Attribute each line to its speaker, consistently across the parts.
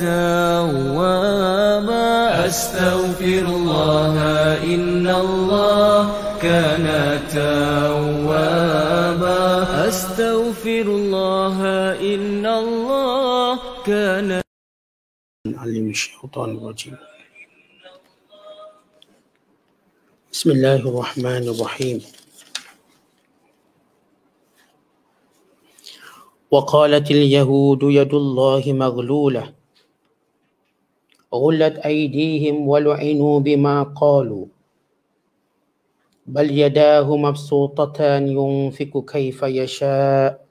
Speaker 1: توابا أستغفر الله إن الله كان توابا أستغفر الله إن الله كان
Speaker 2: علم الشيطان الرجيم بسم الله الرحمن الرحيم وقالت اليهود يد الله مغلوله غلت أيديهم ولعنوا بما قالوا بل يداه مبسوطتان ينفق كيف يشاء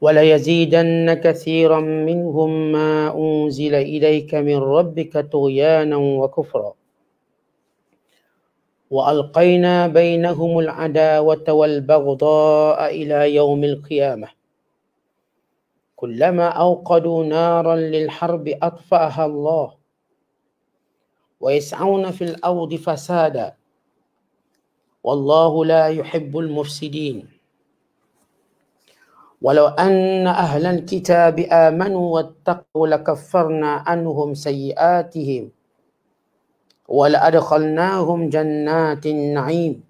Speaker 2: وليزيدن كثيرا منهم ما أنزل إليك من ربك طغيانا وكفرا وألقينا بينهم العداوة والبغضاء إلى يوم القيامة كلما أوقدوا نارا للحرب أطفأها الله ويسعون في الأرض فسادا والله لا يحب المفسدين ولو أن أهل الكتاب آمنوا واتقوا لكفرنا عنهم سيئاتهم ولأدخلناهم جنات النعيم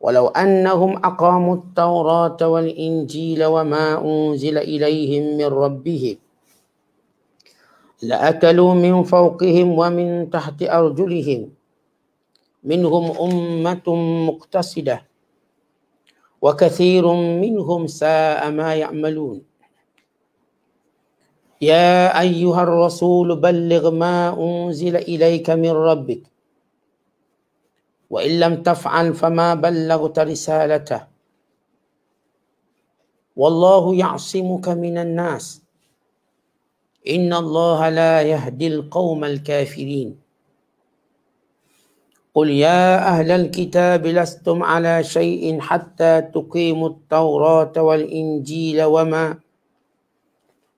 Speaker 2: ولو أنهم أقاموا التوراة والإنجيل وما أنزل إليهم من ربهم لأكلوا من فوقهم ومن تحت أرجلهم منهم أمة مقتصدة وكثير منهم ساء ما يعملون يا أيها الرسول بلغ ما أنزل إليك من ربك وإن لم تفعل فما بلغت رسالته والله يعصمك من الناس إن الله لا يهدي القوم الكافرين قل يا أهل الكتاب لستم على شيء حتى تقيموا التوراة والإنجيل وما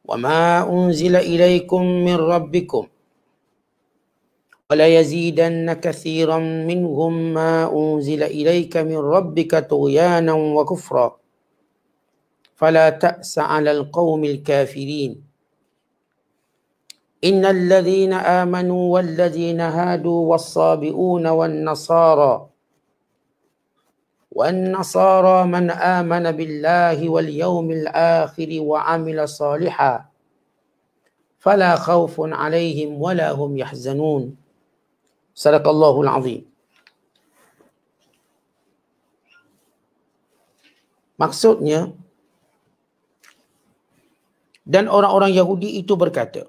Speaker 2: وما أنزل إليكم من ربكم ۖ وليزيدن كثيرا منهم ما أنزل إليك من ربك طغيانا وكفرا فلا تأس على القوم الكافرين إن الذين آمنوا والذين هادوا والصابئون والنصارى والنصارى من آمن بالله واليوم الآخر وعمل صالحا فلا خوف عليهم ولا هم يحزنون صدق Allahul العظيم maksudnya dan orang-orang Yahudi itu berkata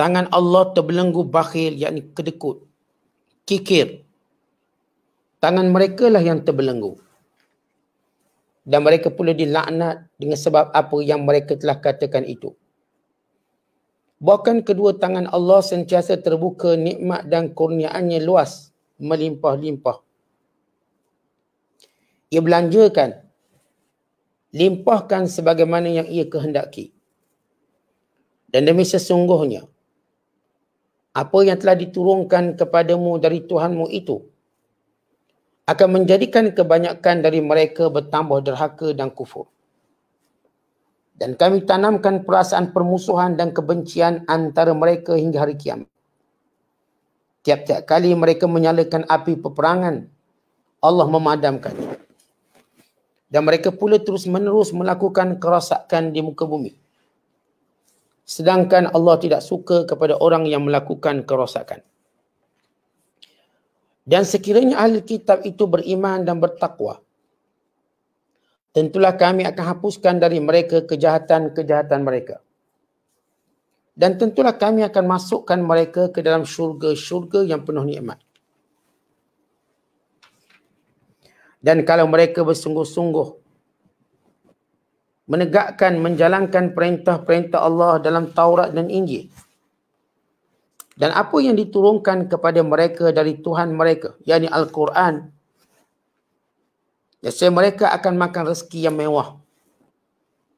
Speaker 2: tangan Allah terbelenggu bakhil yakni kedekut kikir tangan mereka lah yang terbelenggu dan mereka pula dilaknat dengan sebab apa yang mereka telah katakan itu Bahkan kedua tangan Allah sentiasa terbuka nikmat dan kurniaannya luas, melimpah-limpah. Ia belanjakan, limpahkan sebagaimana yang ia kehendaki. Dan demi sesungguhnya, apa yang telah diturunkan kepadamu dari Tuhanmu itu akan menjadikan kebanyakan dari mereka bertambah derhaka dan kufur dan kami tanamkan perasaan permusuhan dan kebencian antara mereka hingga hari kiamat. Tiap-tiap kali mereka menyalakan api peperangan, Allah memadamkan. Dan mereka pula terus-menerus melakukan kerosakan di muka bumi. Sedangkan Allah tidak suka kepada orang yang melakukan kerosakan. Dan sekiranya ahli kitab itu beriman dan bertakwa, tentulah kami akan hapuskan dari mereka kejahatan-kejahatan mereka. Dan tentulah kami akan masukkan mereka ke dalam syurga-syurga yang penuh nikmat. Dan kalau mereka bersungguh-sungguh menegakkan, menjalankan perintah-perintah Allah dalam Taurat dan Injil. Dan apa yang diturunkan kepada mereka dari Tuhan mereka, yakni Al-Quran dan saya mereka akan makan rezeki yang mewah.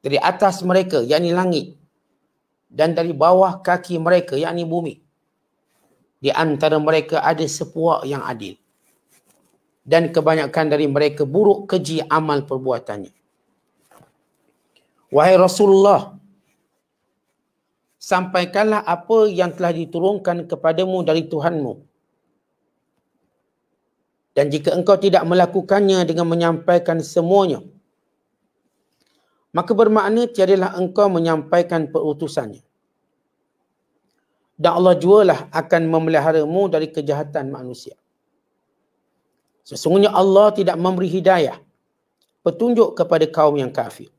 Speaker 2: Dari atas mereka, yakni langit. Dan dari bawah kaki mereka, yakni bumi. Di antara mereka ada sepuak yang adil. Dan kebanyakan dari mereka buruk keji amal perbuatannya. Wahai Rasulullah, sampaikanlah apa yang telah diturunkan kepadamu dari Tuhanmu dan jika engkau tidak melakukannya dengan menyampaikan semuanya maka bermakna tiadalah engkau menyampaikan perutusannya dan Allah jualah akan memeliharamu dari kejahatan manusia sesungguhnya Allah tidak memberi hidayah petunjuk kepada kaum yang kafir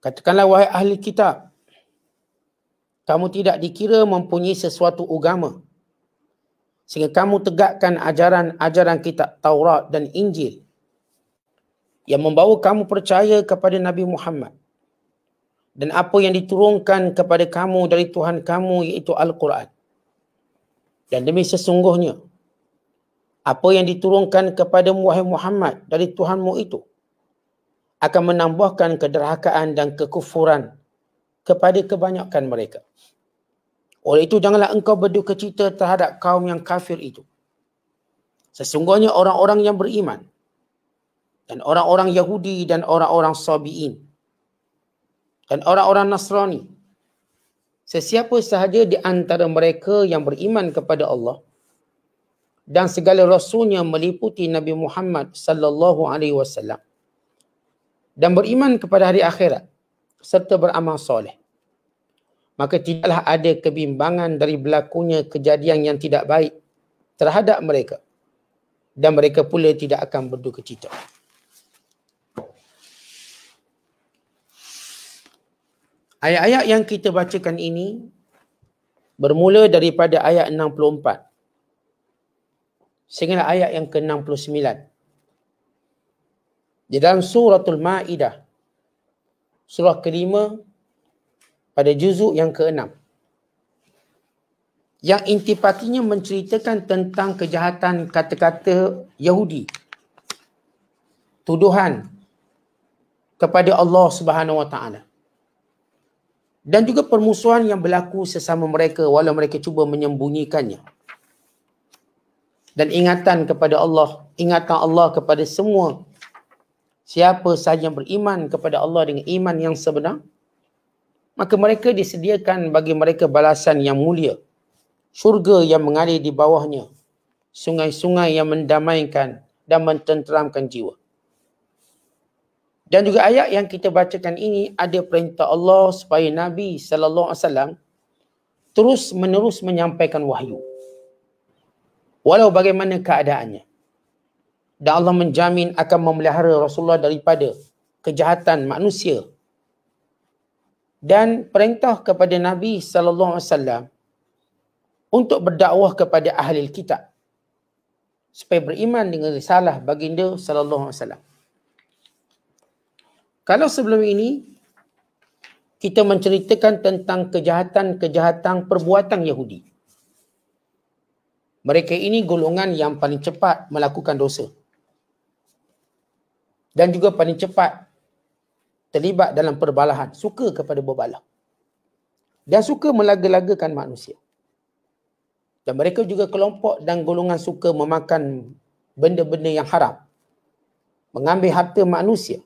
Speaker 2: katakanlah wahai ahli kitab kamu tidak dikira mempunyai sesuatu agama sehingga kamu tegakkan ajaran-ajaran kitab Taurat dan Injil yang membawa kamu percaya kepada Nabi Muhammad dan apa yang diturunkan kepada kamu dari Tuhan kamu iaitu Al-Quran. Dan demi sesungguhnya, apa yang diturunkan kepada Wahai Muhammad dari Tuhanmu itu akan menambahkan kederhakaan dan kekufuran kepada kebanyakan mereka. Oleh itu janganlah engkau berduka cita terhadap kaum yang kafir itu. Sesungguhnya orang-orang yang beriman dan orang-orang Yahudi dan orang-orang Sabi'in dan orang-orang Nasrani. Sesiapa sahaja di antara mereka yang beriman kepada Allah dan segala rasulnya meliputi Nabi Muhammad sallallahu alaihi wasallam dan beriman kepada hari akhirat serta beramal soleh maka tidaklah ada kebimbangan dari berlakunya kejadian yang tidak baik terhadap mereka dan mereka pula tidak akan berduka cita. Ayat-ayat yang kita bacakan ini bermula daripada ayat 64 sehingga ayat yang ke-69. Di dalam suratul Ma'idah surah kelima pada juzuk yang keenam yang intipatinya menceritakan tentang kejahatan kata-kata Yahudi tuduhan kepada Allah Subhanahu Wa Taala dan juga permusuhan yang berlaku sesama mereka walaupun mereka cuba menyembunyikannya dan ingatan kepada Allah ingatan Allah kepada semua siapa sahaja yang beriman kepada Allah dengan iman yang sebenar maka mereka disediakan bagi mereka balasan yang mulia surga yang mengalir di bawahnya sungai-sungai yang mendamaikan dan mententeramkan jiwa dan juga ayat yang kita bacakan ini ada perintah Allah supaya Nabi sallallahu alaihi wasallam terus menerus menyampaikan wahyu walau bagaimana keadaannya dan Allah menjamin akan memelihara Rasulullah daripada kejahatan manusia dan perintah kepada Nabi sallallahu alaihi wasallam untuk berdakwah kepada ahli kitab supaya beriman dengan risalah baginda sallallahu alaihi wasallam. Kalau sebelum ini kita menceritakan tentang kejahatan-kejahatan perbuatan Yahudi. Mereka ini golongan yang paling cepat melakukan dosa. Dan juga paling cepat terlibat dalam perbalahan, suka kepada berbalah. Dia suka melaga-lagakan manusia. Dan mereka juga kelompok dan golongan suka memakan benda-benda yang haram. Mengambil harta manusia.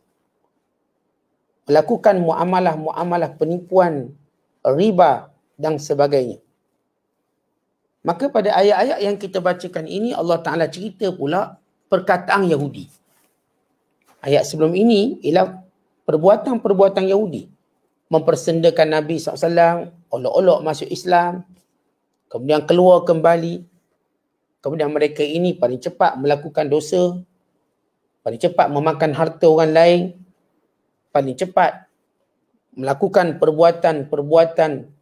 Speaker 2: Melakukan muamalah-muamalah penipuan, riba dan sebagainya. Maka pada ayat-ayat yang kita bacakan ini Allah Taala cerita pula perkataan Yahudi. Ayat sebelum ini ialah perbuatan-perbuatan Yahudi mempersendakan Nabi SAW olok-olok masuk Islam kemudian keluar kembali kemudian mereka ini paling cepat melakukan dosa paling cepat memakan harta orang lain paling cepat melakukan perbuatan-perbuatan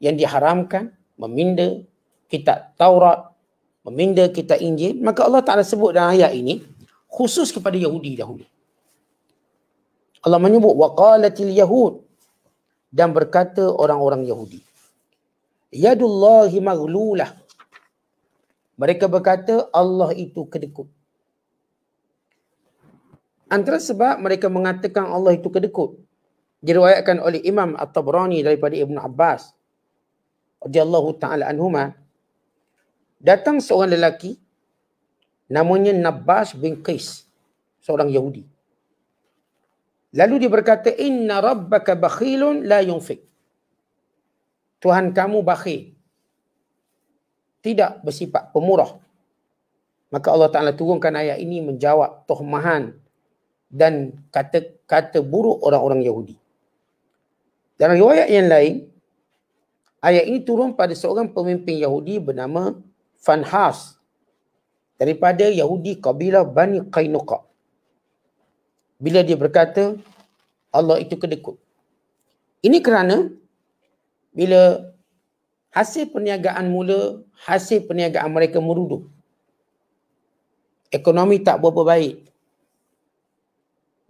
Speaker 2: yang diharamkan meminda kita Taurat meminda kita Injil maka Allah Taala sebut dalam ayat ini khusus kepada Yahudi dahulu Allah menyebut waqalatil yahud dan berkata orang-orang Yahudi. Yadullahi maghlulah. Mereka berkata Allah itu kedekut. Antara sebab mereka mengatakan Allah itu kedekut diriwayatkan oleh Imam At-Tabrani daripada Ibn Abbas radhiyallahu taala anhuma datang seorang lelaki namanya Nabas bin Qais seorang Yahudi Lalu dia berkata, Inna rabbaka bakhilun la yunfik. Tuhan kamu bakhil. Tidak bersifat pemurah. Maka Allah Ta'ala turunkan ayat ini menjawab tohmahan dan kata-kata buruk orang-orang Yahudi. Dan riwayat yang lain, ayat ini turun pada seorang pemimpin Yahudi bernama Fanhas daripada Yahudi kabilah Bani Qainuqa bila dia berkata Allah itu kedekut. Ini kerana bila hasil perniagaan mula, hasil perniagaan mereka merudu. Ekonomi tak berapa baik.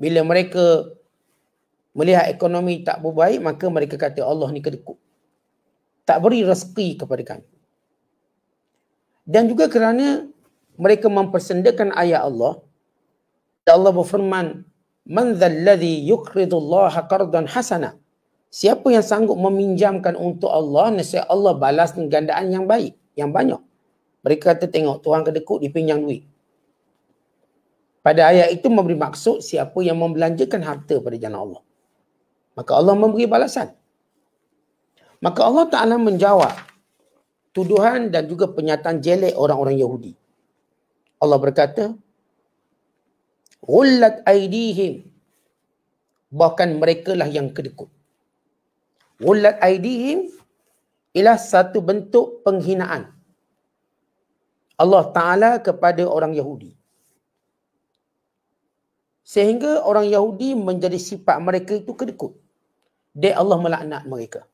Speaker 2: Bila mereka melihat ekonomi tak berapa baik, maka mereka kata Allah ni kedekut. Tak beri rezeki kepada kami. Dan juga kerana mereka mempersendakan ayat Allah. Allah berfirman Man zalladhi yuqridu Allah qardan hasana? Siapa yang sanggup meminjamkan untuk Allah, nasi Allah balas dengan gandaan yang baik, yang banyak. Mereka kata tengok Tuhan kedekut dipinjam duit. Pada ayat itu memberi maksud siapa yang membelanjakan harta pada jalan Allah. Maka Allah memberi balasan. Maka Allah Ta'ala menjawab tuduhan dan juga penyataan jelek orang-orang Yahudi. Allah berkata, Ghullat aidihim. Bahkan mereka lah yang kedekut. Ghullat aidihim ialah satu bentuk penghinaan. Allah Ta'ala kepada orang Yahudi. Sehingga orang Yahudi menjadi sifat mereka itu kedekut. Dia Allah melaknat mereka.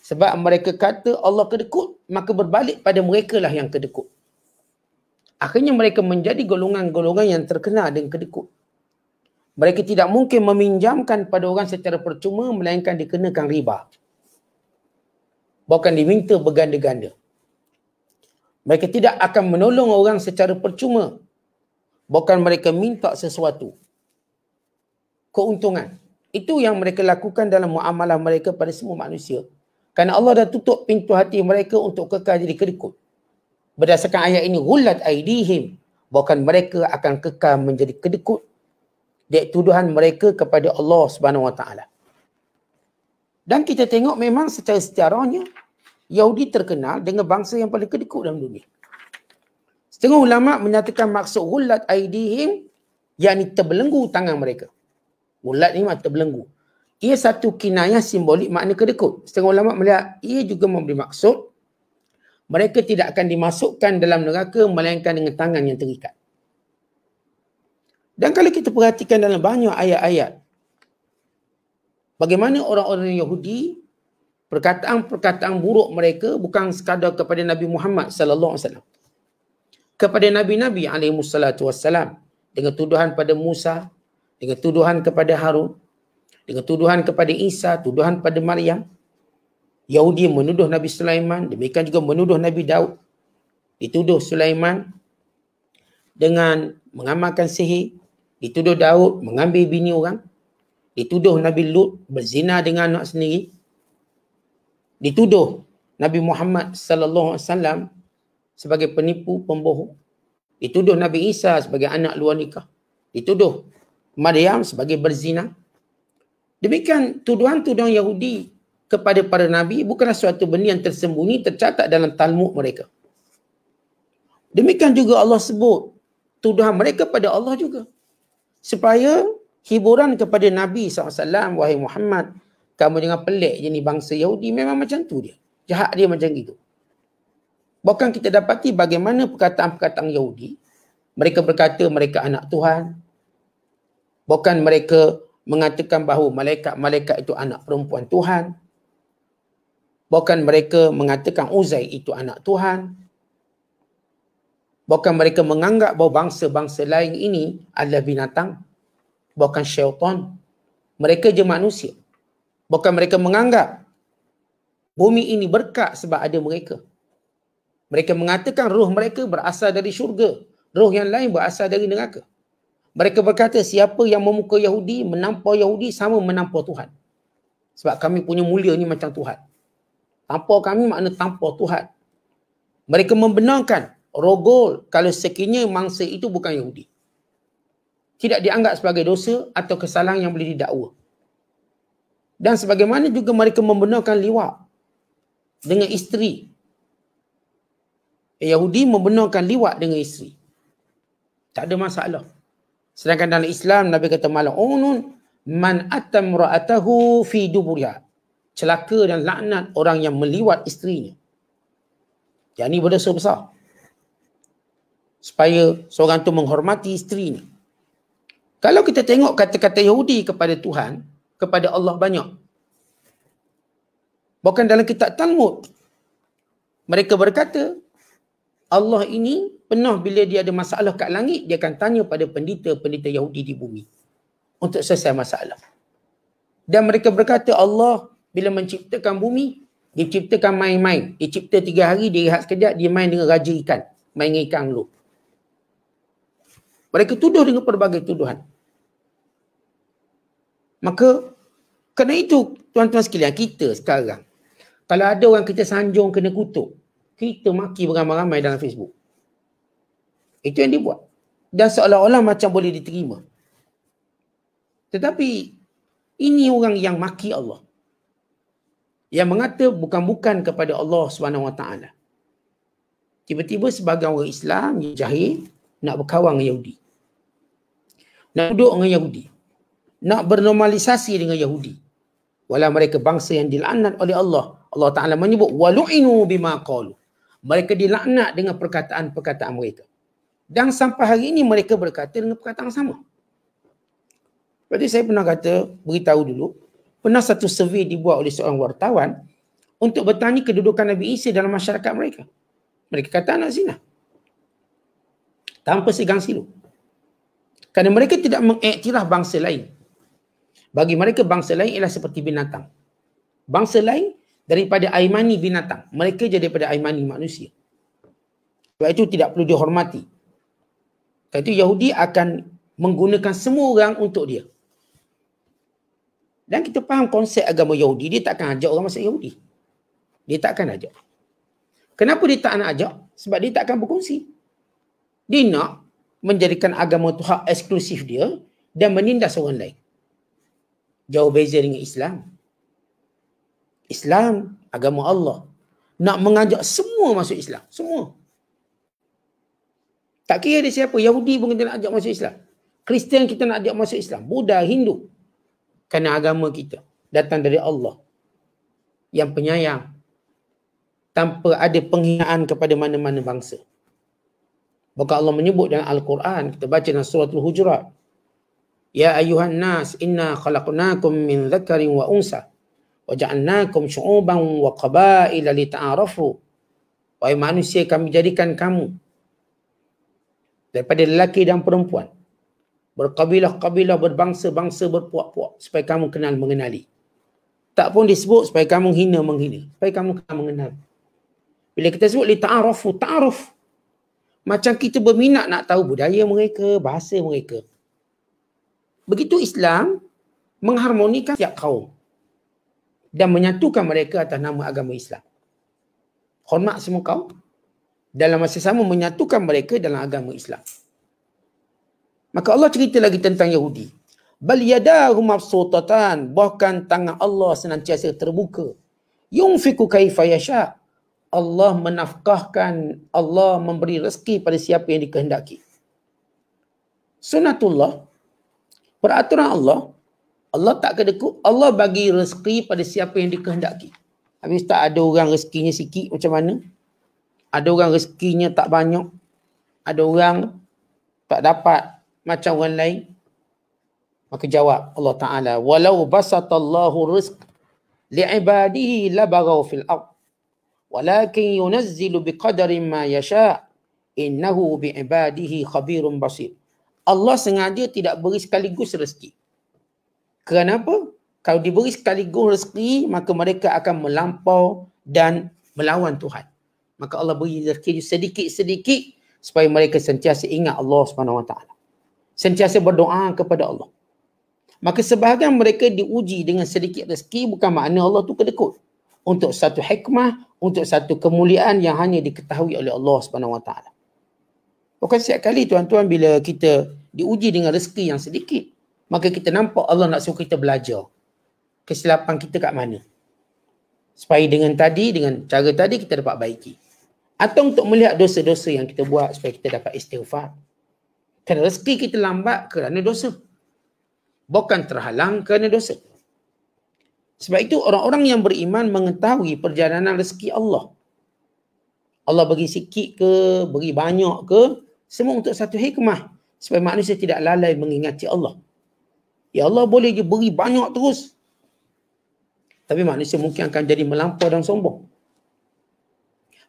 Speaker 2: Sebab mereka kata Allah kedekut, maka berbalik pada mereka lah yang kedekut. Akhirnya mereka menjadi golongan-golongan yang terkena dan kedekut. Mereka tidak mungkin meminjamkan pada orang secara percuma melainkan dikenakan riba. Bahkan diminta berganda-ganda. Mereka tidak akan menolong orang secara percuma. Bahkan mereka minta sesuatu. Keuntungan. Itu yang mereka lakukan dalam muamalah mereka pada semua manusia. Kerana Allah dah tutup pintu hati mereka untuk kekal jadi kedekut berdasarkan ayat ini hulat aidihim bahkan mereka akan kekal menjadi kedekut dek tuduhan mereka kepada Allah Subhanahu Wa Taala. Dan kita tengok memang secara sejarahnya Yahudi terkenal dengan bangsa yang paling kedekut dalam dunia. Setengah ulama menyatakan maksud hulat aidihim yakni terbelenggu tangan mereka. Hulat ni maksud terbelenggu. Ia satu kinayah simbolik makna kedekut. Setengah ulama melihat ia juga memberi maksud mereka tidak akan dimasukkan dalam neraka melainkan dengan tangan yang terikat. Dan kalau kita perhatikan dalam banyak ayat-ayat, bagaimana orang-orang Yahudi, perkataan-perkataan buruk mereka bukan sekadar kepada Nabi Muhammad sallallahu alaihi wasallam. Kepada Nabi-Nabi alaihi musallatu wasallam dengan tuduhan pada Musa, dengan tuduhan kepada Harun, dengan tuduhan kepada Isa, tuduhan pada Maryam, Yahudi menuduh Nabi Sulaiman, demikian juga menuduh Nabi Daud. Dituduh Sulaiman dengan mengamalkan sihir, dituduh Daud mengambil bini orang, dituduh Nabi Lut berzina dengan anak sendiri. Dituduh Nabi Muhammad sallallahu alaihi wasallam sebagai penipu, pembohong. Dituduh Nabi Isa sebagai anak luar nikah. Dituduh Maryam sebagai berzina. Demikian tuduhan-tuduhan Yahudi kepada para nabi bukanlah suatu benda yang tersembunyi tercatat dalam talmud mereka. Demikian juga Allah sebut tuduhan mereka pada Allah juga. Supaya hiburan kepada Nabi SAW, wahai Muhammad, kamu jangan pelik je ni bangsa Yahudi. Memang macam tu dia. Jahat dia macam gitu. Bahkan kita dapati bagaimana perkataan-perkataan Yahudi. Mereka berkata mereka anak Tuhan. Bukan mereka mengatakan bahawa malaikat-malaikat itu anak perempuan Tuhan. Bahkan mereka mengatakan uzai oh, itu anak Tuhan. Bahkan mereka menganggap bahawa bangsa-bangsa lain ini adalah binatang. Bahkan syaitan. Mereka je manusia. Bahkan mereka menganggap bumi ini berkat sebab ada mereka. Mereka mengatakan roh mereka berasal dari syurga. Roh yang lain berasal dari neraka. Mereka berkata siapa yang memuka Yahudi, menampau Yahudi sama menampau Tuhan. Sebab kami punya mulia ni macam Tuhan. Tanpa kami makna tanpa Tuhan. Mereka membenarkan rogol kalau sekiranya mangsa itu bukan Yahudi. Tidak dianggap sebagai dosa atau kesalahan yang boleh didakwa. Dan sebagaimana juga mereka membenarkan liwak dengan isteri. Eh, Yahudi membenarkan liwak dengan isteri. Tak ada masalah. Sedangkan dalam Islam Nabi kata malah oh, unun man atam ra'atahu fi duburiyah celaka dan laknat orang yang meliwat isterinya. Yang ini berdosa besar. Supaya seorang tu menghormati isterinya. Kalau kita tengok kata-kata Yahudi kepada Tuhan, kepada Allah banyak. Bahkan dalam kitab Talmud, mereka berkata, Allah ini pernah bila dia ada masalah kat langit, dia akan tanya pada pendeta-pendeta Yahudi di bumi. Untuk selesai masalah. Dan mereka berkata, Allah bila menciptakan bumi, diciptakan main-main. Dicipta tiga hari, dia rehat sekejap, dia main dengan raja ikan. Main dengan ikan dulu. Mereka tuduh dengan pelbagai tuduhan. Maka, kerana itu tuan-tuan sekalian, kita sekarang. Kalau ada orang kita sanjung kena kutuk, kita maki beramai-ramai dalam Facebook. Itu yang dibuat. Dan seolah-olah macam boleh diterima. Tetapi, ini orang yang maki Allah yang mengata bukan-bukan kepada Allah Subhanahu Wa Taala. Tiba-tiba sebagai orang Islam yang jahil nak berkawan dengan Yahudi. Nak duduk dengan Yahudi. Nak bernormalisasi dengan Yahudi. Walau mereka bangsa yang dilaknat oleh Allah. Allah Ta'ala menyebut, Walu'inu bima qalu. Mereka dilaknat dengan perkataan-perkataan mereka. Dan sampai hari ini mereka berkata dengan perkataan sama. Jadi saya pernah kata, beritahu dulu, pernah satu survey dibuat oleh seorang wartawan untuk bertanya kedudukan Nabi Isa dalam masyarakat mereka. Mereka kata anak zina. Tanpa segang silu. Kerana mereka tidak mengiktiraf bangsa lain. Bagi mereka bangsa lain ialah seperti binatang. Bangsa lain daripada aimani binatang. Mereka jadi daripada aimani manusia. Sebab itu tidak perlu dihormati. Sebab itu Yahudi akan menggunakan semua orang untuk dia. Dan kita faham konsep agama Yahudi, dia takkan ajak orang masuk Yahudi. Dia takkan ajak. Kenapa dia tak nak ajak? Sebab dia takkan berkongsi. Dia nak menjadikan agama tu hak eksklusif dia dan menindas orang lain. Jauh beza dengan Islam. Islam, agama Allah. Nak mengajak semua masuk Islam. Semua. Tak kira dia siapa. Yahudi pun kita nak ajak masuk Islam. Kristian kita nak ajak masuk Islam. Buddha, Hindu kerana agama kita datang dari Allah yang penyayang tanpa ada penghinaan kepada mana-mana bangsa. Maka Allah menyebut dalam Al-Quran, kita baca dalam surah Al-Hujurat. Ya ayuhan nas, inna khalaqnakum min zakarin wa unsa. Waja'annakum syu'uban wa qaba'ila li ta'arafu. Wahai manusia, kami jadikan kamu daripada lelaki dan perempuan berkabilah-kabilah, berbangsa-bangsa, berpuak-puak supaya kamu kenal mengenali. Tak pun disebut supaya kamu hina menghina, supaya kamu kenal mengenal. Bila kita sebut li ta'arufu, ta'aruf. Macam kita berminat nak tahu budaya mereka, bahasa mereka. Begitu Islam mengharmonikan setiap kaum dan menyatukan mereka atas nama agama Islam. Hormat semua kaum dalam masa sama menyatukan mereka dalam agama Islam. Maka Allah cerita lagi tentang Yahudi. Bal yadahu mabsutatan. Bahkan tangan Allah senantiasa terbuka. Yungfiku kaifa yasha. Allah menafkahkan, Allah memberi rezeki pada siapa yang dikehendaki. Sunatullah, peraturan Allah, Allah tak kedekut, Allah bagi rezeki pada siapa yang dikehendaki. Habis tak ada orang rezekinya sikit macam mana? Ada orang rezekinya tak banyak. Ada orang tak dapat macam orang lain? Maka jawab Allah Ta'ala, Walau basatallahu rizq li'ibadihi labagaw fil ardh. Walakin yunazzilu biqadari ma yasha' innahu bi'ibadihi khabirun basir. Allah sengaja tidak beri sekaligus rezeki. Kenapa? Kalau diberi sekaligus rezeki, maka mereka akan melampau dan melawan Tuhan. Maka Allah beri rezeki sedikit-sedikit supaya mereka sentiasa ingat Allah Subhanahu Wa Ta'ala sentiasa berdoa kepada Allah. Maka sebahagian mereka diuji dengan sedikit rezeki bukan makna Allah tu kedekut. Untuk satu hikmah, untuk satu kemuliaan yang hanya diketahui oleh Allah SWT. Bukan setiap kali tuan-tuan bila kita diuji dengan rezeki yang sedikit, maka kita nampak Allah nak suruh kita belajar kesilapan kita kat mana. Supaya dengan tadi, dengan cara tadi kita dapat baiki. Atau untuk melihat dosa-dosa yang kita buat supaya kita dapat istighfar. Kan rezeki kita lambat kerana dosa. Bukan terhalang kerana dosa. Sebab itu orang-orang yang beriman mengetahui perjalanan rezeki Allah. Allah bagi sikit ke, bagi banyak ke, semua untuk satu hikmah. Supaya manusia tidak lalai mengingati Allah. Ya Allah boleh je beri banyak terus. Tapi manusia mungkin akan jadi melampau dan sombong.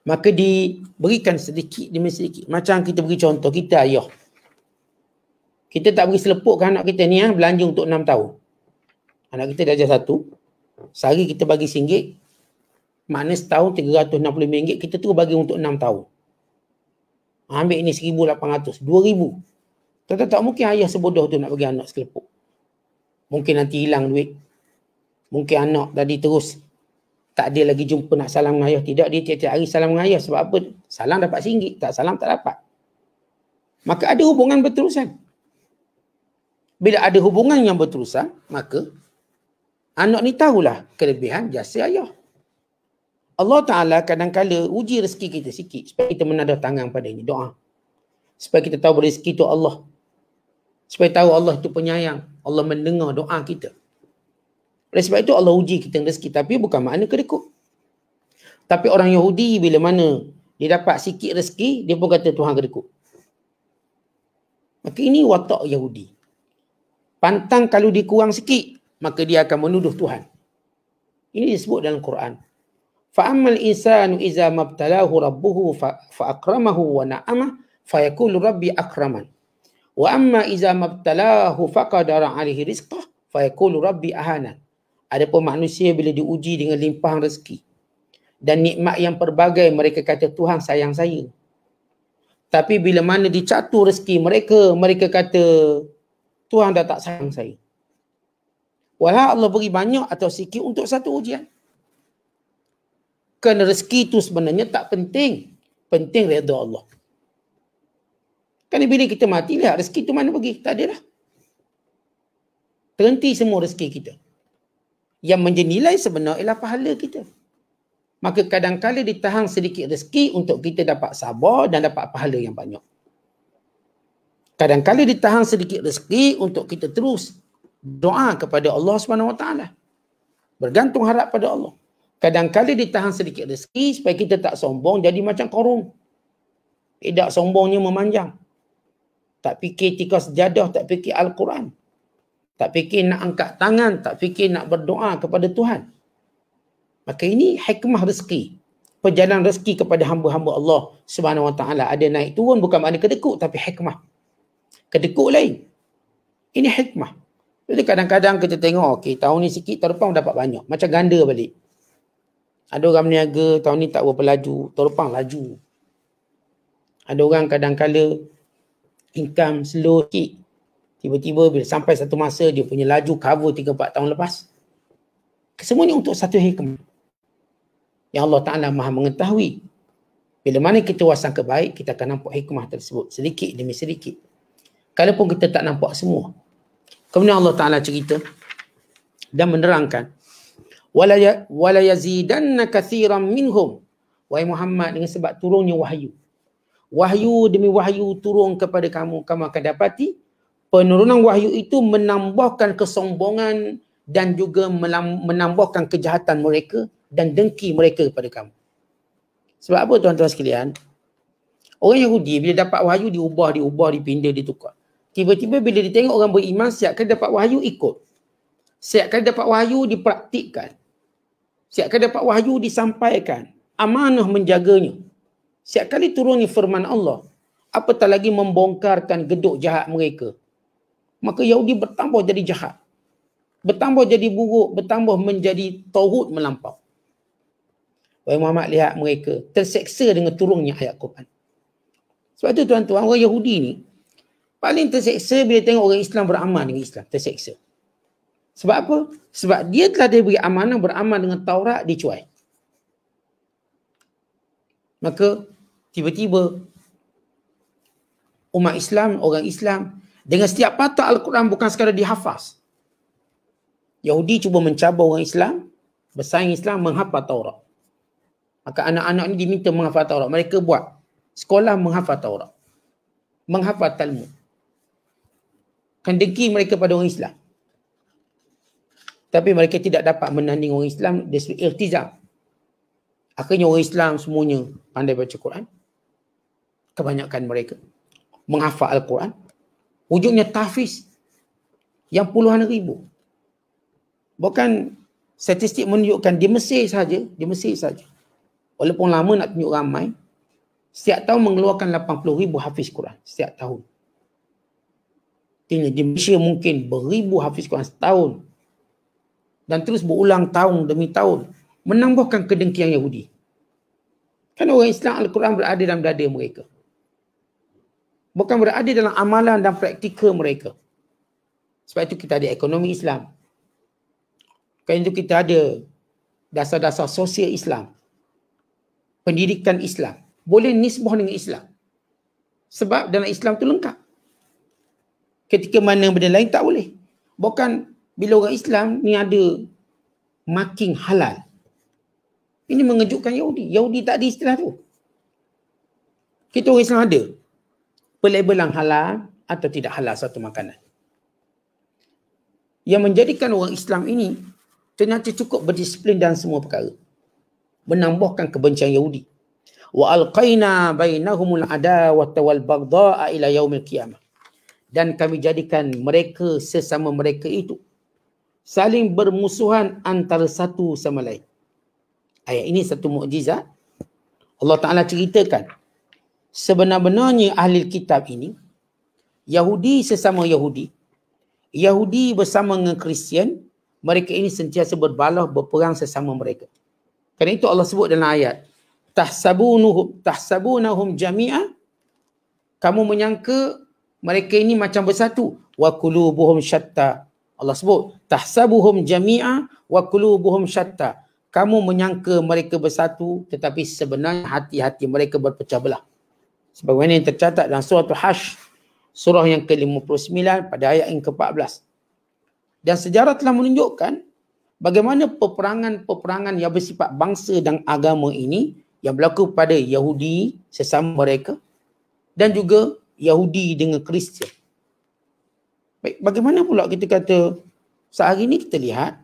Speaker 2: Maka diberikan sedikit demi sedikit. Macam kita beri contoh, kita ayah. Kita tak beri selepuk ke anak kita ni ya, belanja untuk enam tahun. Anak kita darjah satu. Sehari kita bagi RM1. Maknanya setahun puluh 365 kita terus bagi untuk enam tahun. Ah, ambil ni lapan ratus dua ribu. Tentang tak mungkin ayah sebodoh tu nak bagi anak selepuk. Mungkin nanti hilang duit. Mungkin anak tadi terus tak ada lagi jumpa nak salam dengan ayah. Tidak, dia tiap-tiap hari salam dengan ayah. Sebab apa? Salam dapat rm Tak salam tak dapat. Maka ada hubungan berterusan bila ada hubungan yang berterusan, maka anak ni tahulah kelebihan jasa ayah. Allah Ta'ala kadangkala uji rezeki kita sikit supaya kita menadah tangan ini doa. Supaya kita tahu rezeki itu Allah. Supaya tahu Allah itu penyayang. Allah mendengar doa kita. Oleh sebab itu Allah uji kita rezeki tapi bukan makna kedekut. Tapi orang Yahudi bila mana dia dapat sikit rezeki, dia pun kata Tuhan kedekut. Maka ini watak Yahudi pantang kalau dikurang sikit maka dia akan menuduh Tuhan ini disebut dalam Quran fa amal insanu iza mabtalahu rabbuhu fa akramahu wa na'ama fa yakulu rabbi akraman wa amma iza mabtalahu faqadara alaihi rizqah fa yakulu rabbi ahana adapun manusia bila diuji dengan limpahan rezeki dan nikmat yang pelbagai mereka kata Tuhan sayang saya tapi bila mana dicatu rezeki mereka, mereka kata, Tuhan dah tak sayang saya. Walau Allah beri banyak atau sikit untuk satu ujian. Kerana rezeki itu sebenarnya tak penting. Penting reda Allah. Kan bila kita mati, lihat rezeki itu mana pergi. Tak ada lah. Terhenti semua rezeki kita. Yang menjadi sebenarnya sebenar ialah pahala kita. Maka kadang-kadang ditahan sedikit rezeki untuk kita dapat sabar dan dapat pahala yang banyak kadang-kadang ditahan sedikit rezeki untuk kita terus doa kepada Allah Subhanahu Wa Taala. Bergantung harap pada Allah. Kadang-kadang ditahan sedikit rezeki supaya kita tak sombong jadi macam korong. Tidak sombongnya memanjang. Tak fikir tika sejadah, tak fikir Al-Quran. Tak fikir nak angkat tangan, tak fikir nak berdoa kepada Tuhan. Maka ini hikmah rezeki. Perjalanan rezeki kepada hamba-hamba Allah SWT. Ada naik turun bukan makna kedekut tapi hikmah kedekut lain. Ini hikmah. Jadi kadang-kadang kita tengok, okay, tahun ni sikit, tahun depan dapat banyak. Macam ganda balik. Ada orang berniaga, tahun ni tak berapa laju, tahun depan laju. Ada orang kadang kadang income slow sikit. Tiba-tiba bila sampai satu masa, dia punya laju cover 3-4 tahun lepas. Semua ni untuk satu hikmah. Yang Allah Ta'ala maha mengetahui. Bila mana kita wasang kebaik kita akan nampak hikmah tersebut. Sedikit demi sedikit kalaupun kita tak nampak semua kemudian Allah Taala cerita dan menerangkan wala wala yazidanna katsiran minhum wahai Muhammad dengan sebab turunnya wahyu wahyu demi wahyu turun kepada kamu kamu akan dapati penurunan wahyu itu menambahkan kesombongan dan juga menambahkan kejahatan mereka dan dengki mereka kepada kamu. Sebab apa tuan-tuan sekalian? Orang Yahudi bila dapat wahyu diubah, diubah, dipindah, ditukar. Tiba-tiba bila dia tengok orang beriman siap kali dapat wahyu ikut. Siap kali dapat wahyu dipraktikkan. Siap kali dapat wahyu disampaikan. Amanah menjaganya. Siap kali turunnya firman Allah. Apatah lagi membongkarkan geduk jahat mereka. Maka Yahudi bertambah jadi jahat. Bertambah jadi buruk. Bertambah menjadi tauhud melampau. Wahai Muhammad lihat mereka terseksa dengan turunnya ayat Quran. Sebab tu tuan-tuan orang Yahudi ni paling terseksa bila tengok orang Islam beramal dengan Islam. Terseksa. Sebab apa? Sebab dia telah diberi amanah beramal dengan Taurat, dicuai. Maka tiba-tiba umat Islam, orang Islam dengan setiap patah Al-Quran bukan sekadar dihafaz. Yahudi cuba mencabar orang Islam, bersaing Islam menghafal Taurat. Maka anak-anak ini diminta menghafal Taurat. Mereka buat sekolah menghafal Taurat. Menghafal Talmud kan degi mereka pada orang Islam. Tapi mereka tidak dapat menanding orang Islam dari segi irtizam. Akhirnya orang Islam semuanya pandai baca Quran. Kebanyakan mereka menghafal Al-Quran. wujudnya tahfiz yang puluhan ribu. Bukan statistik menunjukkan di Mesir saja, di Mesir saja. Walaupun lama nak tunjuk ramai, setiap tahun mengeluarkan 80 ribu hafiz Quran setiap tahun. Artinya di Malaysia mungkin beribu Hafiz Quran setahun. Dan terus berulang tahun demi tahun. Menambahkan kedengkian Yahudi. Kan orang Islam Al-Quran berada dalam dada mereka. Bukan berada dalam amalan dan praktika mereka. Sebab itu kita ada ekonomi Islam. Bukan itu kita ada dasar-dasar sosial Islam. Pendidikan Islam. Boleh nisbah dengan Islam. Sebab dalam Islam itu lengkap ketika mana benda lain tak boleh. Bukan bila orang Islam ni ada marking halal. Ini mengejutkan Yahudi. Yahudi tak ada istilah tu. Kita orang Islam ada. Pelabelan halal atau tidak halal satu makanan. Yang menjadikan orang Islam ini ternyata cukup berdisiplin dan semua perkara. Menambahkan kebencian Yahudi. Wa alqaina bainahumul adawata wal bagdha'a ila yaumil qiyamah dan kami jadikan mereka sesama mereka itu saling bermusuhan antara satu sama lain. Ayat ini satu mukjizat. Allah Ta'ala ceritakan sebenar-benarnya ahli kitab ini Yahudi sesama Yahudi Yahudi bersama dengan Kristian mereka ini sentiasa berbalah berperang sesama mereka. Kerana itu Allah sebut dalam ayat tahsabunuhum tahsabunahum jami'a kamu menyangka mereka ini macam bersatu wa qulubuhum syatta Allah sebut tahsabuhum jami'a wa qulubuhum syatta kamu menyangka mereka bersatu tetapi sebenarnya hati-hati mereka berpecah belah sebagaimana yang tercatat dalam surah Hash surah yang ke-59 pada ayat yang ke-14 dan sejarah telah menunjukkan bagaimana peperangan-peperangan yang bersifat bangsa dan agama ini yang berlaku pada Yahudi sesama mereka dan juga Yahudi dengan Kristian. Baik, bagaimana pula kita kata sehari ini kita lihat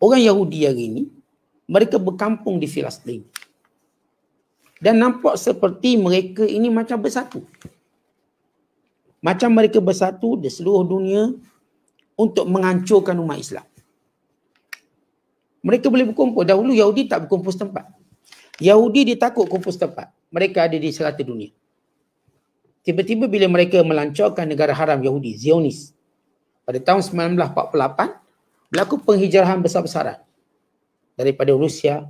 Speaker 2: orang Yahudi hari ini mereka berkampung di Filistin. Dan nampak seperti mereka ini macam bersatu. Macam mereka bersatu di seluruh dunia untuk menghancurkan umat Islam. Mereka boleh berkumpul. Dahulu Yahudi tak berkumpul setempat. Yahudi ditakut kumpul setempat. Mereka ada di serata dunia tiba-tiba bila mereka melancarkan negara haram Yahudi, Zionis, pada tahun 1948, berlaku penghijrahan besar-besaran daripada Rusia,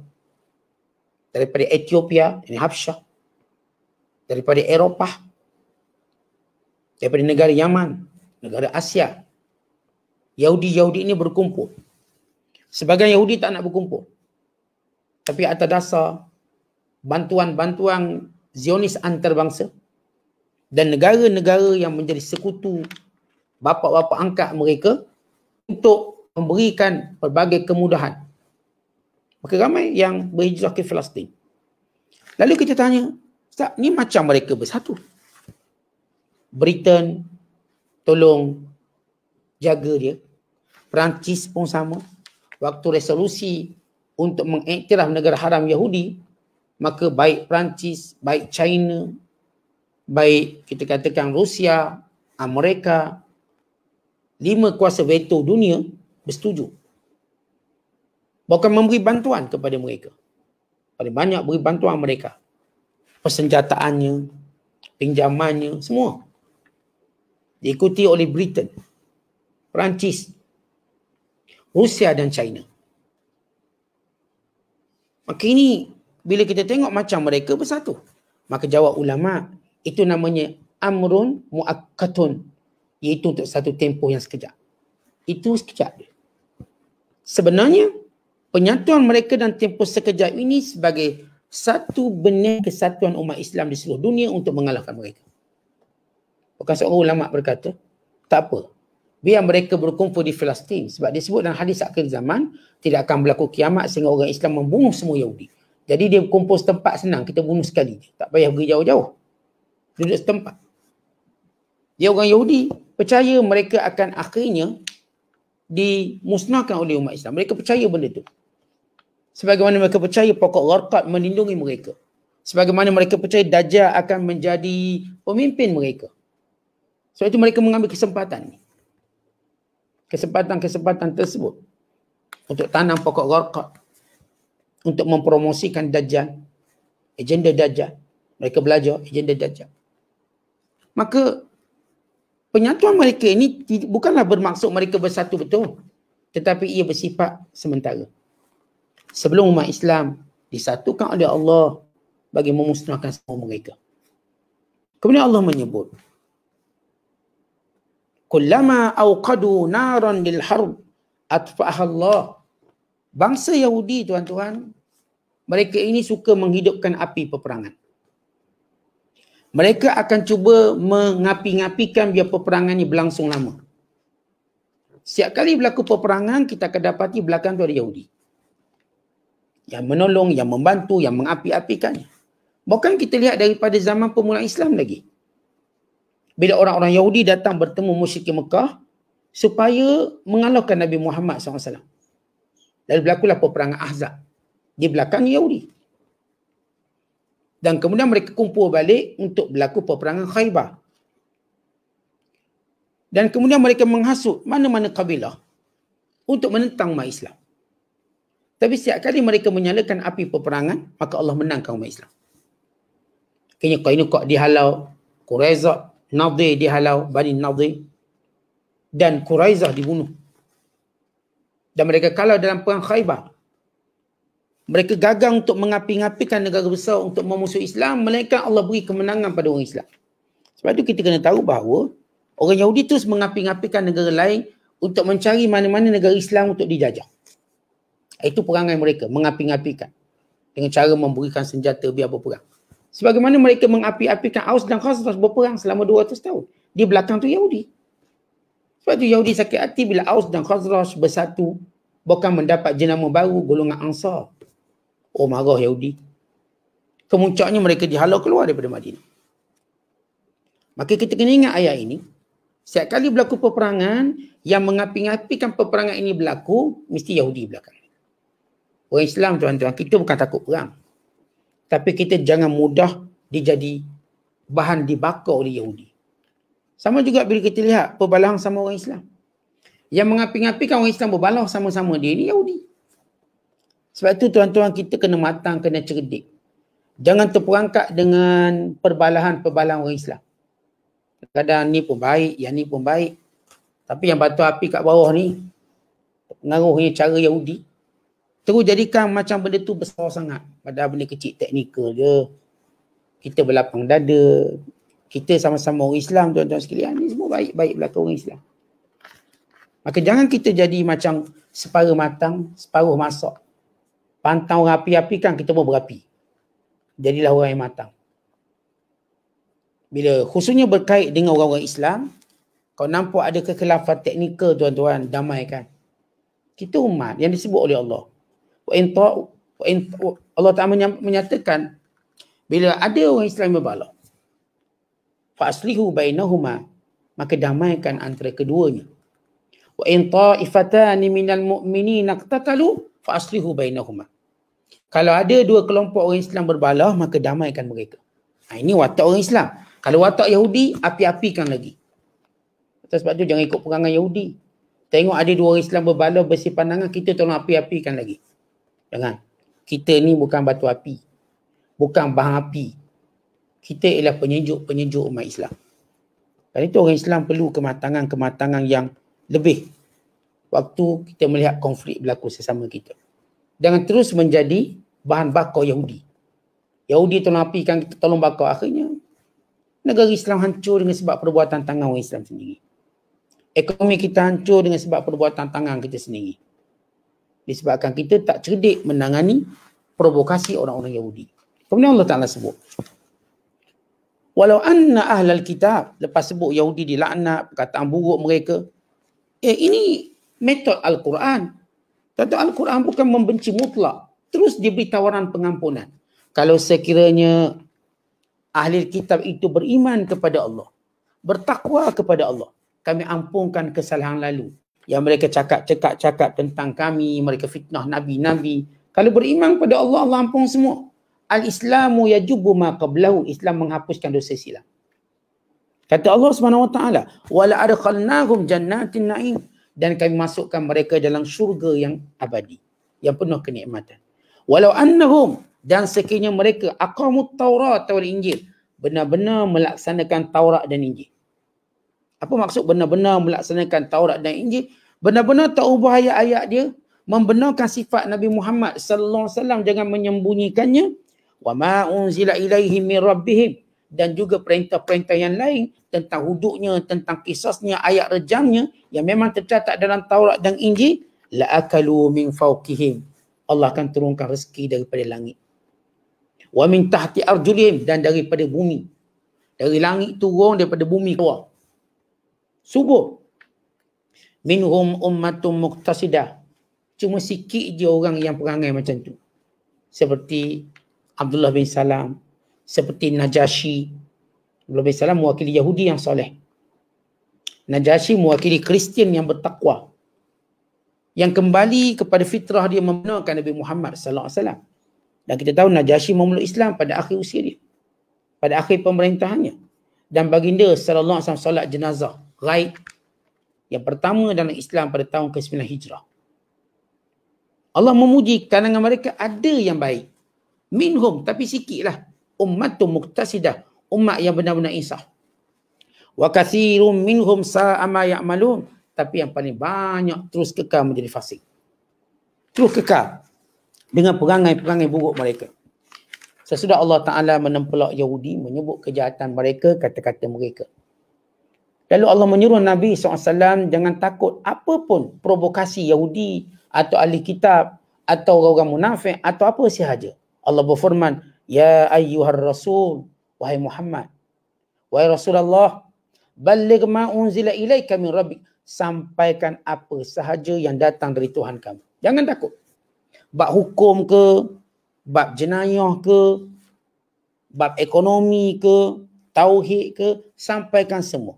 Speaker 2: daripada Ethiopia, ini Habsyah, daripada Eropah, daripada negara Yaman, negara Asia. Yahudi-Yahudi ini berkumpul. Sebagian Yahudi tak nak berkumpul. Tapi atas dasar bantuan-bantuan Zionis antarabangsa, dan negara-negara yang menjadi sekutu bapa-bapa angkat mereka untuk memberikan pelbagai kemudahan. Maka ramai yang berhijrah ke Palestin. Lalu kita tanya, Ustaz, ni macam mereka bersatu. Britain tolong jaga dia. Perancis pun sama. Waktu resolusi untuk mengiktiraf negara haram Yahudi, maka baik Perancis, baik China, baik kita katakan Rusia, Amerika, lima kuasa veto dunia bersetuju. Bahkan memberi bantuan kepada mereka. Paling banyak beri bantuan mereka. Persenjataannya, pinjamannya, semua. Diikuti oleh Britain, Perancis, Rusia dan China. Maka ini bila kita tengok macam mereka bersatu. Maka jawab ulama' itu namanya amrun muakkatun iaitu untuk satu tempoh yang sekejap itu sekejap dia sebenarnya penyatuan mereka dan tempoh sekejap ini sebagai satu benih kesatuan umat Islam di seluruh dunia untuk mengalahkan mereka bukan seorang ulama berkata tak apa biar mereka berkumpul di Palestin sebab sebut dalam hadis akhir zaman tidak akan berlaku kiamat sehingga orang Islam membunuh semua Yahudi jadi dia kumpul tempat senang kita bunuh sekali tak payah pergi jauh-jauh duduk setempat. Dia orang Yahudi percaya mereka akan akhirnya dimusnahkan oleh umat Islam. Mereka percaya benda itu. Sebagaimana mereka percaya pokok larkat melindungi mereka. Sebagaimana mereka percaya Dajjal akan menjadi pemimpin mereka. Sebab itu mereka mengambil kesempatan ini. Kesempatan-kesempatan tersebut. Untuk tanam pokok larkat. Untuk mempromosikan Dajjal. Agenda Dajjal. Mereka belajar agenda Dajjal maka penyatuan mereka ini bukanlah bermaksud mereka bersatu betul tetapi ia bersifat sementara sebelum umat Islam disatukan oleh Allah bagi memusnahkan semua mereka kemudian Allah menyebut kullama awqadu naran lil harb atfa'ah Allah bangsa Yahudi tuan-tuan mereka ini suka menghidupkan api peperangan mereka akan cuba mengapi-ngapikan biar peperangan ini berlangsung lama. Setiap kali berlaku peperangan, kita akan dapati belakang itu ada Yahudi. Yang menolong, yang membantu, yang mengapi-apikan. Bukan kita lihat daripada zaman pemula Islam lagi. Bila orang-orang Yahudi datang bertemu musyrik Mekah supaya mengalahkan Nabi Muhammad SAW. Lalu berlakulah peperangan Ahzab. Di belakang Yahudi dan kemudian mereka kumpul balik untuk berlaku peperangan Khaybah. Dan kemudian mereka menghasut mana-mana kabilah untuk menentang umat Islam. Tapi setiap kali mereka menyalakan api peperangan, maka Allah menangkan umat Islam. Kini Qainuqa dihalau, Quraizah, Nadir dihalau, Bani Nadir dan Quraizah dibunuh. Dan mereka kalah dalam perang Khaybah. Mereka gagal untuk mengapi-ngapikan negara besar untuk memusuh Islam. Mereka Allah beri kemenangan pada orang Islam. Sebab itu kita kena tahu bahawa orang Yahudi terus mengapi-ngapikan negara lain untuk mencari mana-mana negara Islam untuk dijajah. Itu perangai mereka, mengapi-ngapikan. Dengan cara memberikan senjata biar berperang. Sebagaimana mereka mengapi-apikan Aus dan Khazraj berperang selama 200 tahun. Di belakang tu Yahudi. Sebab tu Yahudi sakit hati bila Aus dan Khazraj bersatu bukan mendapat jenama baru golongan Ansar. Oh marah Yahudi. Kemuncaknya mereka dihalau keluar daripada Madinah. Maka kita kena ingat ayat ini. Setiap kali berlaku peperangan yang mengapi-ngapikan peperangan ini berlaku, mesti Yahudi belakang. Orang Islam tuan-tuan, kita bukan takut perang. Tapi kita jangan mudah dijadi bahan dibakar oleh Yahudi. Sama juga bila kita lihat perbalahan sama orang Islam. Yang mengapi-ngapikan orang Islam berbalah sama-sama dia ni Yahudi. Sebab itu tuan-tuan kita kena matang, kena cerdik. Jangan terperangkap dengan perbalahan-perbalahan orang Islam. Kadang ni pun baik, yang ni pun baik. Tapi yang batu api kat bawah ni, pengaruhnya cara Yahudi. Terus jadikan macam benda tu besar sangat. Padahal benda kecil teknikal je. Kita berlapang dada. Kita sama-sama orang Islam tuan-tuan sekalian. Ni semua baik-baik belakang orang Islam. Maka jangan kita jadi macam separuh matang, separuh masak. Pantau orang api-api kan kita pun berapi. Jadilah orang yang matang. Bila khususnya berkait dengan orang-orang Islam, kau nampak ada kekelafan teknikal tuan-tuan, damai kan? Kita umat yang disebut oleh Allah. Allah Ta'ala menyatakan bila ada orang Islam berbalak, fa'aslihu bainahuma maka damaikan antara keduanya. Wa in ta'ifatani minal mu'minin naqtatalu fa'aslihu bainahuma. Kalau ada dua kelompok orang Islam berbalah, maka damaikan mereka. Ha, ini watak orang Islam. Kalau watak Yahudi, api-apikan lagi. Atas sebab tu jangan ikut perangai Yahudi. Tengok ada dua orang Islam berbalah bersih pandangan, kita tolong api-apikan lagi. Jangan. Kita ni bukan batu api. Bukan bahan api. Kita ialah penyejuk-penyejuk umat Islam. Dan itu orang Islam perlu kematangan-kematangan yang lebih. Waktu kita melihat konflik berlaku sesama kita dengan terus menjadi bahan bakar Yahudi. Yahudi tu nafikan kita tolong bakar akhirnya negara Islam hancur dengan sebab perbuatan tangan orang Islam sendiri. Ekonomi kita hancur dengan sebab perbuatan tangan kita sendiri. Disebabkan kita tak cerdik menangani provokasi orang-orang Yahudi. Kemudian Allah Ta'ala sebut. Walau anna ahlal kitab. Lepas sebut Yahudi dilaknat, perkataan buruk mereka. Eh ini metod Al-Quran. Tentu Al-Quran bukan membenci mutlak. Terus diberi tawaran pengampunan. Kalau sekiranya ahli kitab itu beriman kepada Allah. Bertakwa kepada Allah. Kami ampunkan kesalahan lalu. Yang mereka cakap-cakap tentang kami. Mereka fitnah Nabi-Nabi. Kalau beriman kepada Allah, Allah ampun semua. Al-Islamu yajubu maqablahu. Islam menghapuskan dosa silam. Kata Allah SWT. Wala adkhalnahum jannatin na'im dan kami masukkan mereka dalam syurga yang abadi yang penuh kenikmatan walau annahum dan sekiranya mereka aqamu taurat wal injil benar-benar melaksanakan taurat dan injil apa maksud benar-benar melaksanakan taurat dan injil benar-benar tak ubah ayat-ayat dia membenarkan sifat Nabi Muhammad sallallahu alaihi wasallam jangan menyembunyikannya wa ma unzila ilaihim min rabbihim dan juga perintah-perintah yang lain tentang hudunya, tentang kisahnya, ayat rejangnya yang memang tercatat dalam Taurat dan Injil, la akalu min fawqihim. Allah akan turunkan rezeki daripada langit. Wa min tahti arjulihim dan daripada bumi. Dari langit turun daripada bumi keluar. Subuh. Minhum ummatum muqtasidah. Cuma sikit je orang yang perangai macam tu. Seperti Abdullah bin Salam, seperti Najashi lebih salah mewakili Yahudi yang soleh Najashi mewakili Kristian yang bertakwa yang kembali kepada fitrah dia membenarkan Nabi Muhammad sallallahu alaihi wasallam dan kita tahu Najashi memeluk Islam pada akhir usia dia pada akhir pemerintahannya dan baginda sallallahu alaihi wasallam solat jenazah ghaib yang pertama dalam Islam pada tahun ke-9 Hijrah. Allah memuji kalangan mereka ada yang baik. Minhum tapi sikitlah ummatun muktasidah umat yang benar-benar insaf wa kathirum minhum sa'a ma ya'malun tapi yang paling banyak terus kekal menjadi fasik terus kekal dengan perangai-perangai buruk mereka sesudah Allah Taala menempelak Yahudi menyebut kejahatan mereka kata-kata mereka lalu Allah menyuruh Nabi SAW jangan takut apapun provokasi Yahudi atau ahli kitab atau orang-orang munafik atau apa sahaja Allah berfirman Ya ayyuhar rasul Wahai Muhammad Wahai Rasulullah Balik ma'unzila ilaika min rabbi Sampaikan apa sahaja yang datang dari Tuhan kamu Jangan takut Bab hukum ke Bab jenayah ke Bab ekonomi ke Tauhid ke Sampaikan semua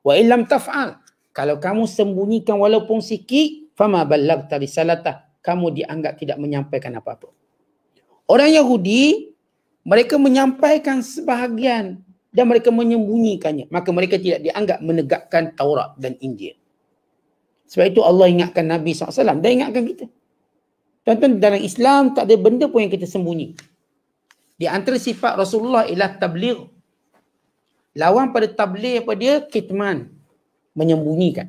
Speaker 2: Wa illam taf'al Kalau kamu sembunyikan walaupun sikit Fama balagta risalatah Kamu dianggap tidak menyampaikan apa-apa Orang Yahudi mereka menyampaikan sebahagian dan mereka menyembunyikannya. Maka mereka tidak dianggap menegakkan Taurat dan Injil. Sebab itu Allah ingatkan Nabi SAW dan ingatkan kita. Tuan-tuan dalam Islam tak ada benda pun yang kita sembunyi. Di antara sifat Rasulullah ialah tabligh. Lawan pada tabligh apa dia? Kitman. Menyembunyikan.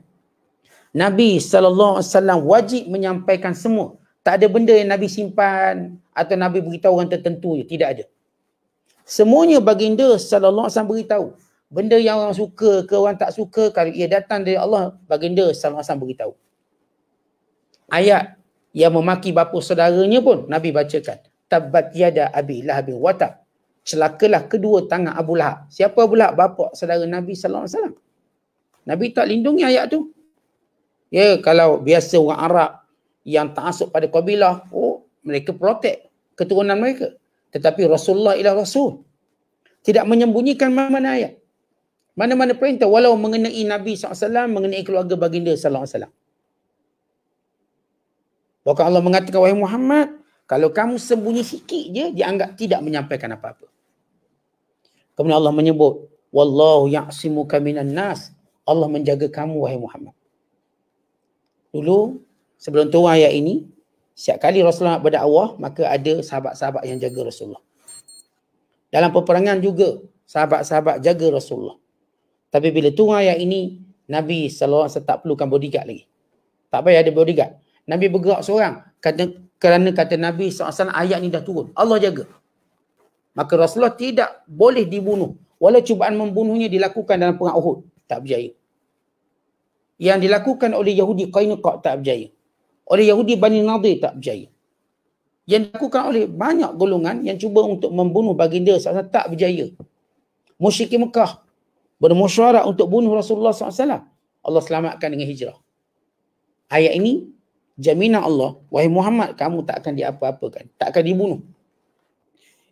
Speaker 2: Nabi SAW wajib menyampaikan semua. Tak ada benda yang Nabi simpan atau Nabi beritahu orang tertentu je. Tidak ada. Semuanya baginda sallallahu alaihi beritahu. Benda yang orang suka ke orang tak suka kalau ia datang dari Allah, baginda sallallahu alaihi beritahu. Ayat yang memaki bapa saudaranya pun Nabi bacakan. Tabat yada Abi Lahab wa Celakalah kedua tangan Abu Lahab. Siapa Abu Lahab? Bapa saudara Nabi sallallahu alaihi Nabi tak lindungi ayat tu. Ya, kalau biasa orang Arab yang tak pada kabilah oh mereka protek keturunan mereka tetapi Rasulullah ialah Rasul tidak menyembunyikan mana-mana ayat mana-mana perintah walau mengenai Nabi SAW mengenai keluarga baginda SAW Bahkan Allah mengatakan wahai Muhammad kalau kamu sembunyi sikit je dianggap tidak menyampaikan apa-apa kemudian Allah menyebut wallahu ya'simuka minan nas Allah menjaga kamu wahai Muhammad dulu sebelum tu ayat ini setiap kali Rasulullah nak berdakwah maka ada sahabat-sahabat yang jaga Rasulullah dalam peperangan juga sahabat-sahabat jaga Rasulullah tapi bila tu ayat ini Nabi SAW tak perlukan bodyguard lagi tak payah ada bodyguard Nabi bergerak seorang kata, kerana kata Nabi SAW ayat ni dah turun Allah jaga maka Rasulullah tidak boleh dibunuh walau cubaan membunuhnya dilakukan dalam perang Uhud tak berjaya yang dilakukan oleh Yahudi Qainuqa tak berjaya oleh Yahudi Bani Nadir tak berjaya. Yang dilakukan oleh banyak golongan yang cuba untuk membunuh baginda SAW tak berjaya. Musyiki Mekah bermusyarat untuk bunuh Rasulullah SAW. Allah selamatkan dengan hijrah. Ayat ini jaminan Allah. Wahai Muhammad kamu tak akan diapa-apakan. Tak akan dibunuh.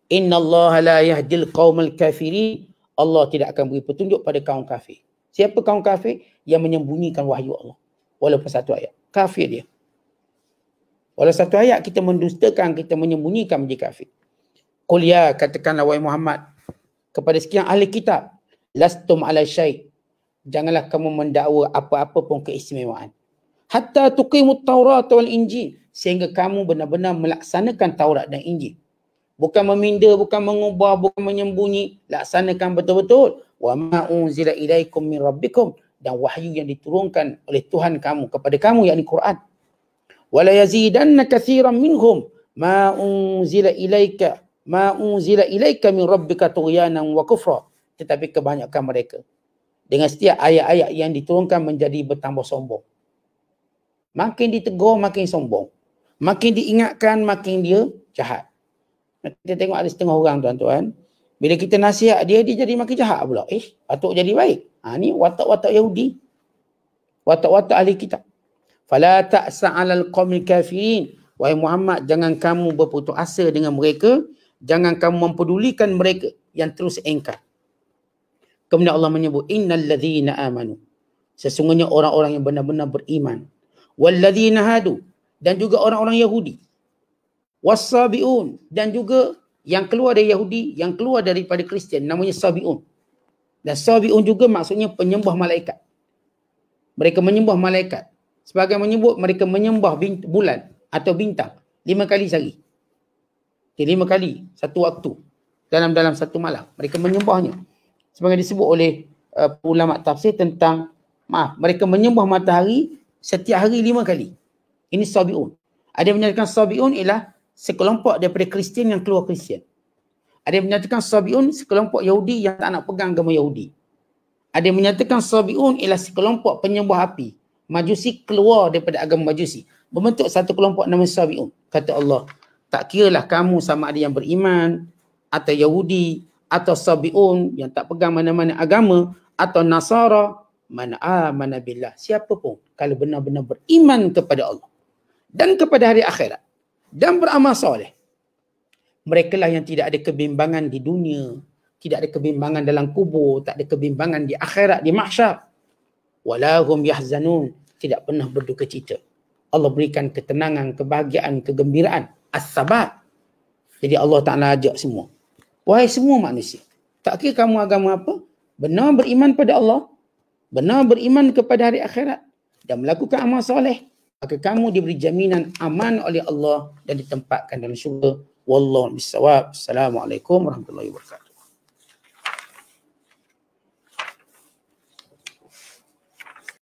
Speaker 2: Inna Allah la yahdil qawmal kafiri. Allah tidak akan beri petunjuk pada kaum kafir. Siapa kaum kafir? Yang menyembunyikan wahyu Allah. Walaupun satu ayat. Kafir dia oleh satu ayat kita mendustakan kita menyembunyikan menjadi kafir qul ya katakanlah wahai Muhammad kepada sekian ahli kitab lastum ala syai janganlah kamu mendakwa apa-apa pun keistimewaan hatta tuqimut taurat wal injil sehingga kamu benar-benar melaksanakan Taurat dan Injil bukan meminda bukan mengubah bukan menyembunyi laksanakan betul-betul wa ma unzila ilaikum min rabbikum dan wahyu yang diturunkan oleh Tuhan kamu kepada kamu yakni Quran ولا يزيدن minhum, منهم ما أنزل إليك ما أنزل إليك من ربك طغيانا وكفرا tetapi kebanyakan mereka dengan setiap ayat-ayat yang diturunkan menjadi bertambah sombong makin ditegur makin sombong makin diingatkan makin dia jahat kita tengok ada setengah orang tuan-tuan bila kita nasihat dia dia jadi makin jahat pula eh patut jadi baik ha ni watak-watak Yahudi watak-watak ahli kitab Fala ta'sa 'alal qaumil kafirin. Wahai Muhammad, jangan kamu berputus asa dengan mereka. Jangan kamu mempedulikan mereka yang terus engkar. Kemudian Allah menyebut, Innal ladhina amanu. Sesungguhnya orang-orang yang benar-benar beriman. Walladhina hadu. Dan juga orang-orang Yahudi. wasabiun Dan juga yang keluar dari Yahudi, yang keluar daripada Kristian. Namanya Sabi'un. Dan Sabi'un juga maksudnya penyembah malaikat. Mereka menyembah malaikat sebagai menyebut mereka menyembah bulan atau bintang lima kali sehari. Okay, lima kali satu waktu dalam dalam satu malam mereka menyembahnya. Sebagai disebut oleh uh, ulama tafsir tentang maaf mereka menyembah matahari setiap hari lima kali. Ini sabiun. Ada menyatakan sabiun ialah sekelompok daripada Kristian yang keluar Kristian. Ada menyatakan sabiun sekelompok Yahudi yang tak nak pegang agama Yahudi. Ada menyatakan sabiun ialah sekelompok penyembah api Majusi keluar daripada agama Majusi. Membentuk satu kelompok nama Sabi'un. Kata Allah, tak kiralah kamu sama ada yang beriman atau Yahudi atau Sabi'un yang tak pegang mana-mana agama atau Nasara mana mana billah. Siapa pun kalau benar-benar beriman kepada Allah dan kepada hari akhirat dan beramal soleh. Mereka lah yang tidak ada kebimbangan di dunia, tidak ada kebimbangan dalam kubur, tak ada kebimbangan di akhirat, di mahsyar walahum yahzanun tidak pernah berduka cita Allah berikan ketenangan kebahagiaan kegembiraan as-sabat jadi Allah Taala ajak semua wahai semua manusia tak kira kamu agama apa benar beriman pada Allah benar beriman kepada hari akhirat dan melakukan amal soleh maka kamu diberi jaminan aman oleh Allah dan ditempatkan dalam syurga wallahu bisawab warahmatullahi wabarakatuh